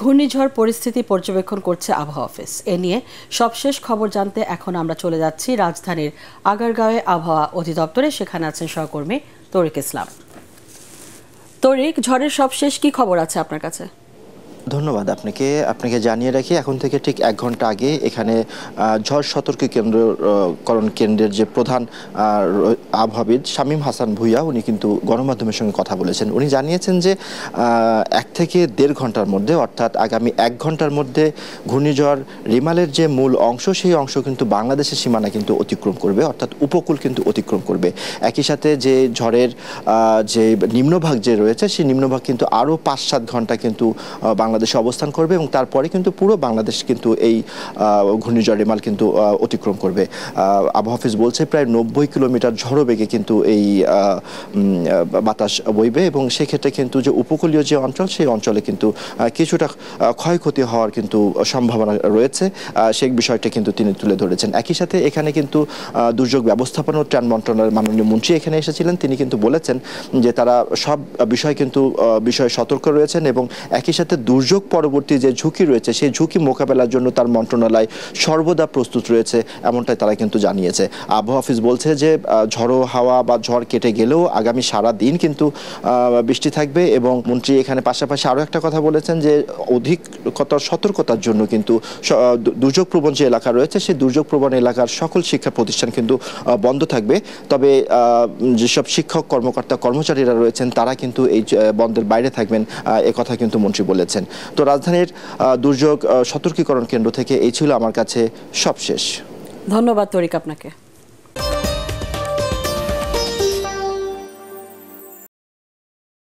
ঘূর্ণিঝড় পরিস্থিতি পর্যবেক্ষণ করছে আবহাওয়া অফিস এ নিয়ে সবশেষ খবর জানতে এখন আমরা চলে যাচ্ছি রাজধানীর আগারগাঁওয়ে আবহাওয়া অধিদপ্তরে সেখানে আছেন সহকর্মী তরিক ইসলাম তরিক ঝড়ের সবশেষ কি খবর আছে আপনার কাছে ধন্যবাদ আপনাকে আপনাকে জানিয়ে রাখি এখন থেকে ঠিক এক ঘন্টা আগে এখানে ঝড় সতর্ক কেন্দ্রকরণ কেন্দ্রের যে প্রধান আবহাবিদ শামীম হাসান ভুইয়া উনি কিন্তু গণমাধ্যমের সঙ্গে কথা বলেছেন উনি জানিয়েছেন যে এক থেকে দেড় ঘন্টার মধ্যে অর্থাৎ আগামী এক ঘন্টার মধ্যে ঘূর্ণিঝড় রিমালের যে মূল অংশ সেই অংশ কিন্তু বাংলাদেশের সীমানা কিন্তু অতিক্রম করবে অর্থাৎ উপকূল কিন্তু অতিক্রম করবে একই সাথে যে ঝড়ের যে নিম্নভাগ যে রয়েছে সেই নিম্নভাগ কিন্তু আরও পাঁচ সাত ঘন্টা কিন্তু বাংলাদেশ বাংলাদেশে অবস্থান করবে এবং তারপরে কিন্তু পুরো বাংলাদেশ কিন্তু এই ঘূর্ণিঝড় রেমাল কিন্তু অতিক্রম করবে আবহাফিজ বলছে প্রায় নব্বই কিলোমিটার ঝড়ো বেগে কিন্তু এই বাতাস বইবে এবং সেক্ষেত্রে কিন্তু যে উপকূলীয় যে অঞ্চল সেই অঞ্চলে কিন্তু কিছুটা ক্ষয়ক্ষতি হওয়ার কিন্তু সম্ভাবনা রয়েছে সেই বিষয়টা কিন্তু তিনি তুলে ধরেছেন একই সাথে এখানে কিন্তু দুর্যোগ ব্যবস্থাপনা ও ত্রাণ মন্ত্রণালয়ের মাননীয় মন্ত্রী এখানে এসেছিলেন তিনি কিন্তু বলেছেন যে তারা সব বিষয় কিন্তু বিষয়ে সতর্ক রয়েছেন এবং একই সাথে দুর্যোগ দুর্যোগ পরবর্তী যে ঝুঁকি রয়েছে সেই ঝুঁকি মোকাবেলার জন্য তার মন্ত্রণালয় সর্বদা প্রস্তুত রয়েছে এমনটাই তারা কিন্তু জানিয়েছে আবহাওয়া অফিস বলছে যে ঝড়ো হাওয়া বা ঝড় কেটে গেলেও আগামী সারা দিন কিন্তু বৃষ্টি থাকবে এবং মন্ত্রী এখানে পাশাপাশি আরও একটা কথা বলেছেন যে অধিকতা সতর্কতার জন্য কিন্তু দুর্যোগপ্রবণ যে এলাকা রয়েছে সেই দুর্যোগপ্রবণ এলাকার সকল শিক্ষা প্রতিষ্ঠান কিন্তু বন্ধ থাকবে তবে যেসব শিক্ষক কর্মকর্তা কর্মচারীরা রয়েছেন তারা কিন্তু এই বন্ধের বাইরে থাকবেন কথা কিন্তু মন্ত্রী বলেছেন তো রাজধানীর দুর্যোগ সতর্কীকরণ কেন্দ্র থেকে এই ছিল আমার কাছে সবশেষ ধন্যবাদ তরিক আপনাকে